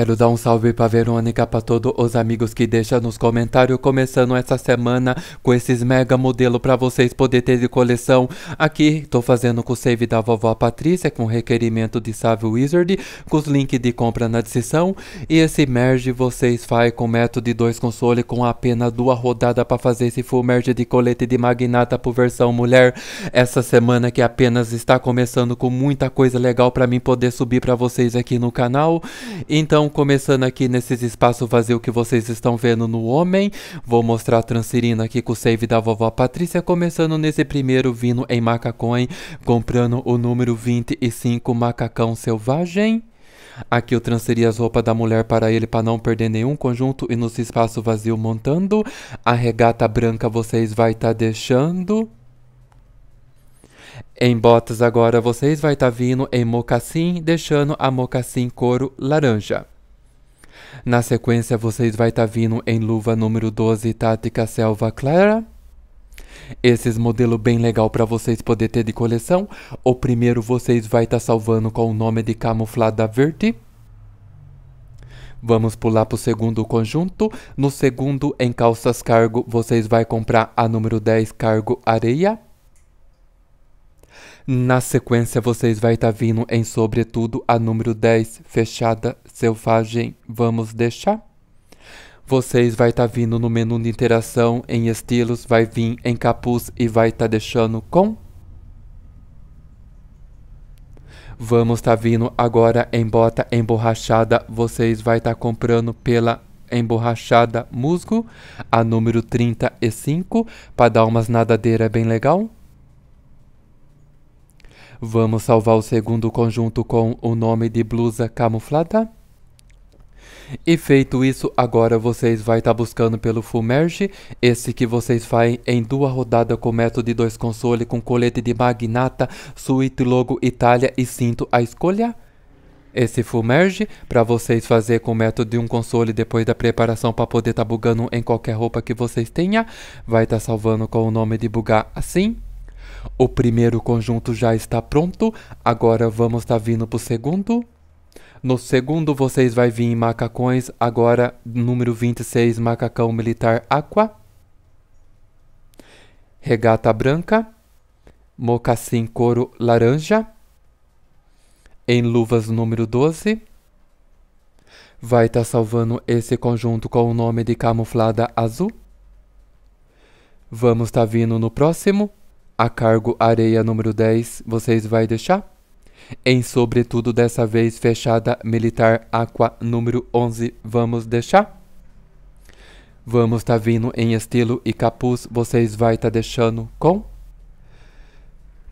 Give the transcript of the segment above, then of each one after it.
Quero dar um salve pra Verônica, pra todos os amigos que deixam nos comentários, começando essa semana com esses mega modelo pra vocês poderem ter de coleção. Aqui, tô fazendo com o save da vovó Patrícia, com requerimento de Save Wizard, com os links de compra na descrição. E esse merge vocês faz com método de dois console, com apenas duas rodadas pra fazer esse full merge de colete de magnata por versão mulher. Essa semana que apenas está começando com muita coisa legal pra mim poder subir pra vocês aqui no canal. Então, começando aqui nesses espaços vazios que vocês estão vendo no homem. Vou mostrar transferindo aqui com o save da vovó Patrícia, começando nesse primeiro vindo em macacões, comprando o número 25 macacão selvagem. Aqui eu transferi as roupas da mulher para ele para não perder nenhum conjunto e nos espaço vazio montando. A regata branca vocês vai estar tá deixando. Em botas agora vocês vai estar tá vindo em mocassim, deixando a mocassim couro laranja. Na sequência, vocês vai estar tá vindo em luva número 12, Tática Selva Clara. Esses modelo bem legal para vocês poder ter de coleção. O primeiro vocês vai estar tá salvando com o nome de Camuflada Verde. Vamos pular para o segundo conjunto. No segundo, em calças cargo, vocês vai comprar a número 10 cargo areia. Na sequência, vocês vai estar tá vindo em sobretudo a número 10, fechada, selvagem, vamos deixar. Vocês vai estar tá vindo no menu de interação, em estilos, vai vir em capuz e vai estar tá deixando com. Vamos estar tá vindo agora em bota emborrachada, vocês vai estar tá comprando pela emborrachada musgo, a número 35, para dar umas nadadeiras bem legal. Vamos salvar o segundo conjunto com o nome de blusa camuflada? E feito isso, agora vocês vai estar tá buscando pelo Full Merge, esse que vocês fazem em duas rodadas com método de dois console, com colete de magnata, suíte logo Itália e cinto a escolha. Esse Full Merge, para vocês fazer com o método de um console depois da preparação para poder estar tá bugando em qualquer roupa que vocês tenha, vai estar tá salvando com o nome de bugar assim. O primeiro conjunto já está pronto, agora vamos estar tá vindo para o segundo. No segundo, vocês vai vir macacões, agora número 26, macacão militar aqua. Regata branca, mocassim couro laranja, em luvas número 12. Vai estar tá salvando esse conjunto com o nome de camuflada azul. Vamos estar tá vindo no próximo a cargo areia número 10, vocês vai deixar? Em sobretudo dessa vez fechada militar aqua número 11, vamos deixar? Vamos tá vindo em estilo e capuz, vocês vai tá deixando com?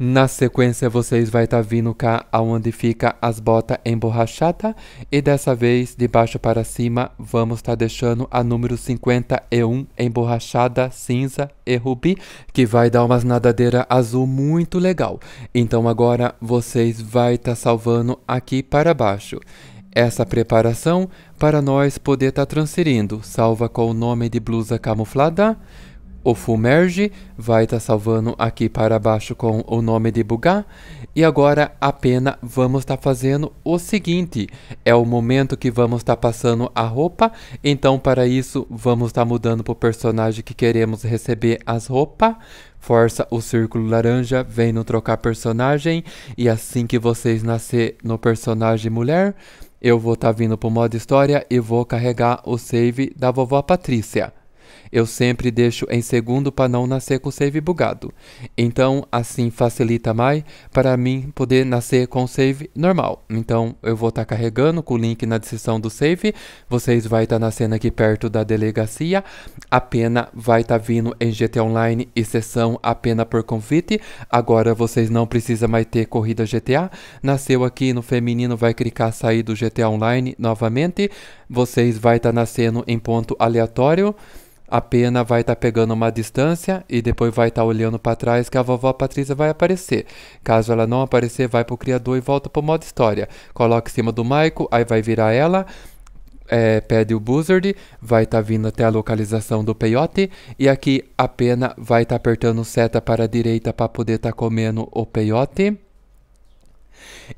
Na sequência, vocês vai estar tá vindo cá aonde fica as botas emborrachadas. E dessa vez, de baixo para cima, vamos estar tá deixando a número 51 emborrachada, cinza e rubi. Que vai dar umas nadadeiras azul muito legal. Então agora, vocês vai estar tá salvando aqui para baixo. Essa preparação para nós poder estar tá transferindo. Salva com o nome de blusa camuflada. O Fumerge vai estar tá salvando aqui para baixo com o nome de bugar. E agora apenas vamos estar tá fazendo o seguinte. É o momento que vamos estar tá passando a roupa. Então para isso vamos estar tá mudando para o personagem que queremos receber as roupas. Força o círculo laranja, vem no trocar personagem. E assim que vocês nascer no personagem mulher, eu vou estar tá vindo para o modo história e vou carregar o save da vovó Patrícia. Eu sempre deixo em segundo para não nascer com o save bugado. Então, assim facilita mais para mim poder nascer com o save normal. Então, eu vou estar tá carregando com o link na descrição do save. Vocês vai estar tá nascendo aqui perto da delegacia. A pena vai estar tá vindo em GT Online e sessão a pena por convite. Agora vocês não precisam mais ter corrida GTA. Nasceu aqui no feminino, vai clicar sair do GTA Online novamente. Vocês vai estar tá nascendo em ponto aleatório a pena vai estar tá pegando uma distância e depois vai estar tá olhando para trás que a vovó Patrícia vai aparecer. Caso ela não aparecer, vai para o criador e volta para o modo história. Coloca em cima do Maico, aí vai virar ela. É, pede o Buzzard, vai estar tá vindo até a localização do peiote, e aqui a pena vai estar tá apertando seta para a direita para poder estar tá comendo o peiote.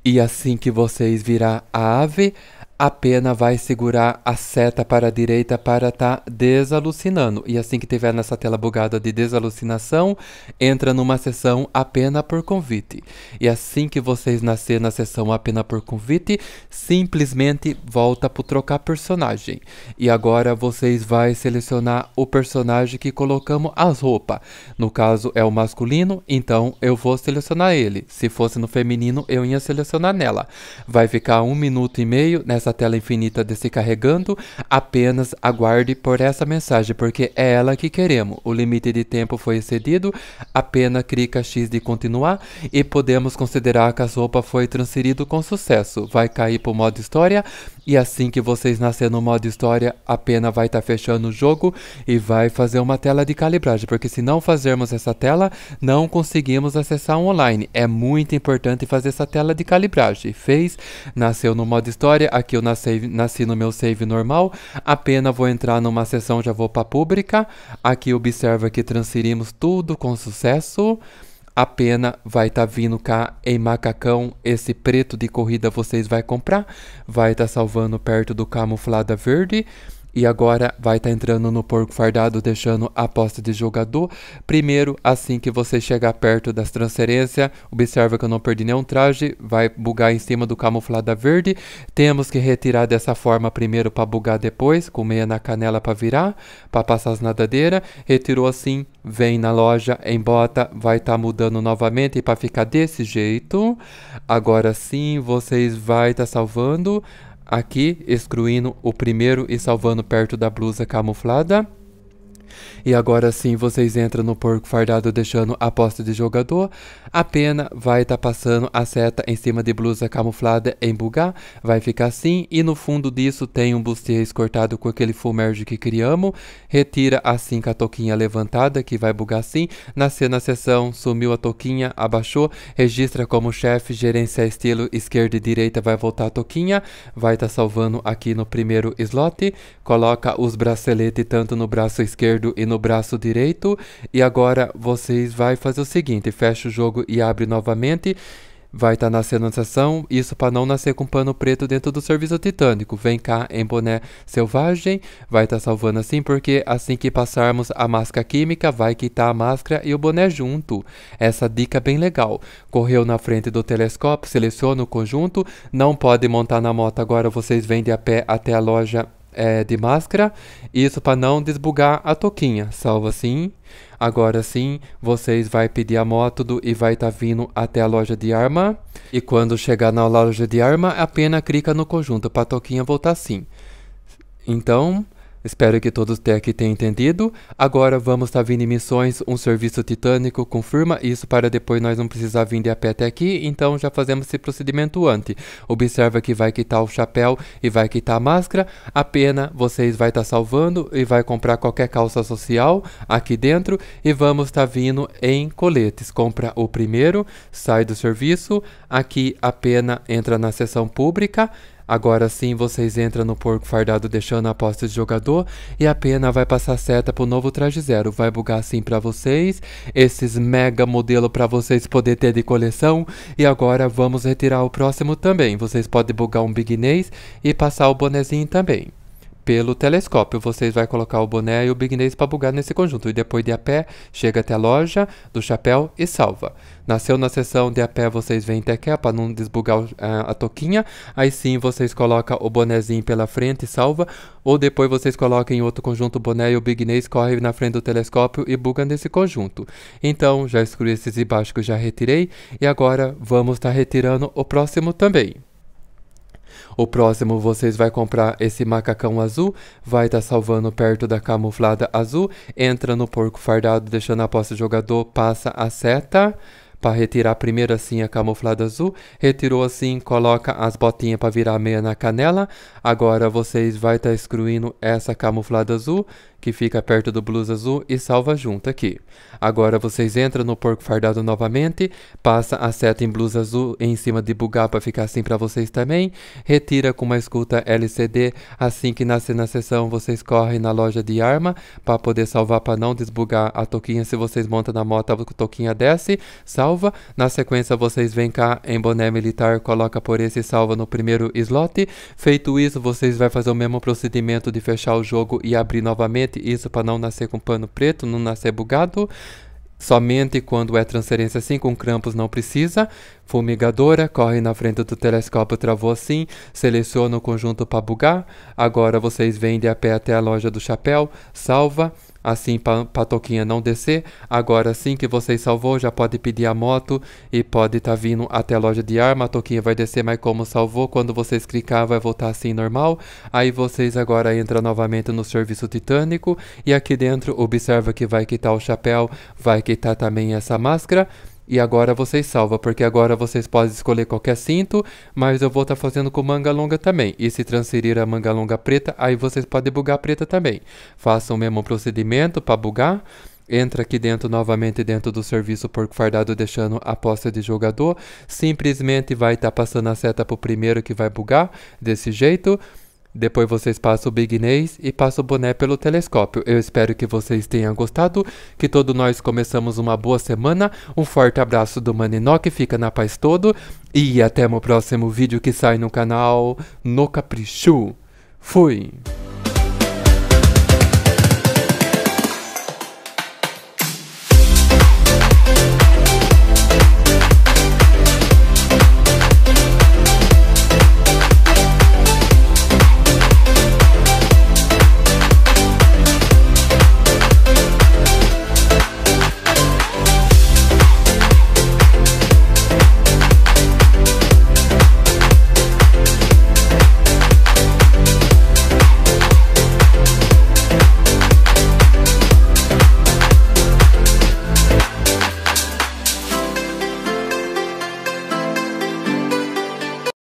E assim que vocês virar a ave, a pena vai segurar a seta para a direita para estar tá desalucinando. E assim que tiver nessa tela bugada de desalucinação, entra numa sessão a pena por convite. E assim que vocês nascer na sessão a pena por convite, simplesmente volta para trocar personagem. E agora vocês vão selecionar o personagem que colocamos as roupas. No caso é o masculino, então eu vou selecionar ele. Se fosse no feminino, eu ia selecionar nela. Vai ficar um minuto e meio nessa essa tela infinita carregando apenas aguarde por essa mensagem, porque é ela que queremos. O limite de tempo foi excedido, apenas clica X de continuar e podemos considerar que a sopa foi transferida com sucesso. Vai cair para o modo história e assim que vocês nascer no modo história, a pena vai estar tá fechando o jogo e vai fazer uma tela de calibragem, porque se não fazermos essa tela, não conseguimos acessar online. É muito importante fazer essa tela de calibragem. Fez, nasceu no modo história, aqui eu eu nasci, nasci no meu save normal, apenas vou entrar numa sessão, já vou para pública. Aqui observa que transferimos tudo com sucesso. A pena vai estar tá vindo cá em macacão, esse preto de corrida vocês vai comprar, vai estar tá salvando perto do camuflada verde. E agora vai estar tá entrando no porco fardado, deixando a aposta de jogador. Primeiro, assim que você chegar perto das transferências, observa que eu não perdi nenhum traje, vai bugar em cima do camuflada verde. Temos que retirar dessa forma primeiro para bugar depois, com meia na canela para virar, para passar as nadadeiras. Retirou assim, vem na loja, embota, vai estar tá mudando novamente para ficar desse jeito. Agora sim, vocês vai estar tá salvando aqui excluindo o primeiro e salvando perto da blusa camuflada. E agora sim vocês entram no porco fardado deixando a posta de jogador. A pena vai estar tá passando a seta em cima de blusa camuflada em bugar. Vai ficar assim. E no fundo disso tem um bustiês cortado com aquele full merge que criamos. Retira assim com a toquinha levantada que vai bugar assim. Nascer na sessão, sumiu a toquinha, abaixou. Registra como chefe, gerência estilo esquerda e direita vai voltar a toquinha. Vai estar tá salvando aqui no primeiro slot. Coloca os braceletes tanto no braço esquerdo esquerdo e no braço direito. E agora vocês vai fazer o seguinte, fecha o jogo e abre novamente. Vai estar tá nascendo a sessão isso para não nascer com pano preto dentro do serviço titânico. Vem cá em boné selvagem, vai estar tá salvando assim, porque assim que passarmos a máscara química, vai quitar a máscara e o boné junto. Essa dica é bem legal. Correu na frente do telescópio, seleciona o conjunto, não pode montar na moto agora, vocês vendem a pé até a loja é, de máscara, isso para não desbugar a toquinha, salvo assim. Agora sim, vocês vai pedir a módulo e vai estar tá vindo até a loja de arma. E quando chegar na loja de arma, apenas clica no conjunto para a toquinha voltar sim. Então, Espero que todos até aqui tenham entendido. Agora vamos estar tá vindo em missões, um serviço titânico, confirma isso para depois nós não precisar vir de a pé até aqui, então já fazemos esse procedimento antes. Observa que vai quitar o chapéu e vai quitar a máscara, a pena vocês vai estar tá salvando e vai comprar qualquer calça social aqui dentro e vamos estar tá vindo em coletes. Compra o primeiro, sai do serviço, aqui a pena entra na sessão pública, Agora sim vocês entram no porco fardado deixando a aposta de jogador e a pena vai passar seta pro novo traje zero. Vai bugar assim para vocês, esses mega modelo para vocês poder ter de coleção. E agora vamos retirar o próximo também. Vocês podem bugar um big bignês e passar o bonezinho também pelo telescópio. Vocês vão colocar o boné e o Big para bugar nesse conjunto. E depois de a pé, chega até a loja do chapéu e salva. Nasceu na sessão de a pé, vocês vêm até aqui para não desbugar a, toquinha. Aí sim, vocês colocam o bonézinho pela frente e salva. Ou depois vocês colocam em outro conjunto o boné e o Big corre na frente do telescópio e buga nesse conjunto. Então, já excluí esses embaixo que eu já retirei. E agora, vamos estar tá retirando o próximo também. O próximo vocês vai comprar esse macacão azul, vai estar tá salvando perto da camuflada azul, entra no porco fardado, deixando a posse do jogador, passa a seta para retirar primeiro assim a camuflada azul. Retirou assim, coloca as botinhas para virar meia na canela. Agora vocês vai estar tá excluindo essa camuflada azul que fica perto do Blues Azul, e salva junto aqui. Agora vocês entram no Porco Fardado novamente, passa a seta em Blues Azul em cima de Bugar para ficar assim para vocês também, retira com uma escuta LCD, assim que nascer na sessão vocês correm na loja de arma para poder salvar para não desbugar a toquinha, se vocês montam na moto a toquinha desce, salva, na sequência vocês vêm cá em boné militar, coloca por esse salva no primeiro slot, feito isso vocês vai fazer o mesmo procedimento de fechar o jogo e abrir novamente isso para não nascer com pano preto, não nascer bugado. Somente quando é transferência assim, com crampos não precisa. Fumigadora, corre na frente do telescópio, travou assim, seleciona o conjunto para bugar. Agora vocês vendem a pé até a loja do chapéu, salva, Assim, para toquinha não descer, agora sim que vocês salvou, já pode pedir a moto e pode estar tá vindo até a loja de arma. A Toquinha vai descer, mas como salvou, quando vocês clicar vai voltar assim normal. Aí vocês agora entram novamente no serviço titânico e aqui dentro observa que vai quitar o chapéu, vai quitar também essa máscara. E agora vocês salva porque agora vocês podem escolher qualquer cinto, mas eu vou estar tá fazendo com manga longa também. E se transferir a manga longa preta, aí vocês podem bugar a preta também. Façam o mesmo procedimento para bugar entra aqui dentro novamente dentro do serviço porco fardado deixando a posse de jogador, simplesmente vai estar tá passando a seta para o primeiro que vai bugar desse jeito depois vocês passam o Big Nays e passam o boné pelo telescópio. Eu espero que vocês tenham gostado, que todos nós começamos uma boa semana. Um forte abraço do Maninó que fica na paz todo. E até o próximo vídeo que sai no canal No Capricho. Fui!